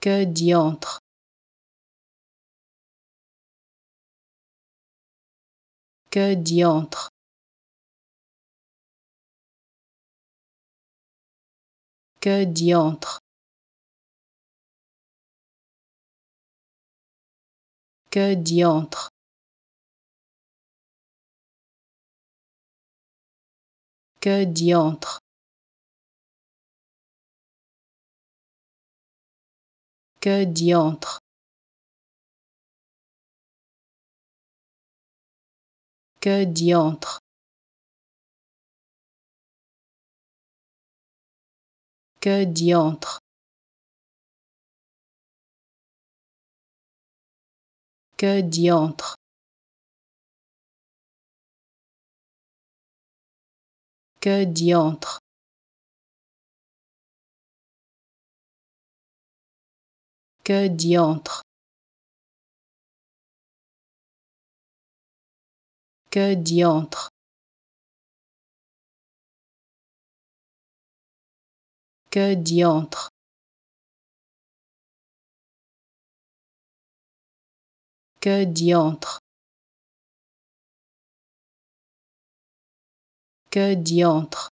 Que diantre Que diantre Que diantre Que diantre Que diantre Que diantre Que diantre Que diantre Que diantre Que diantre que diantre. Que diantre. Que diantre. Que diantre. Que diantre.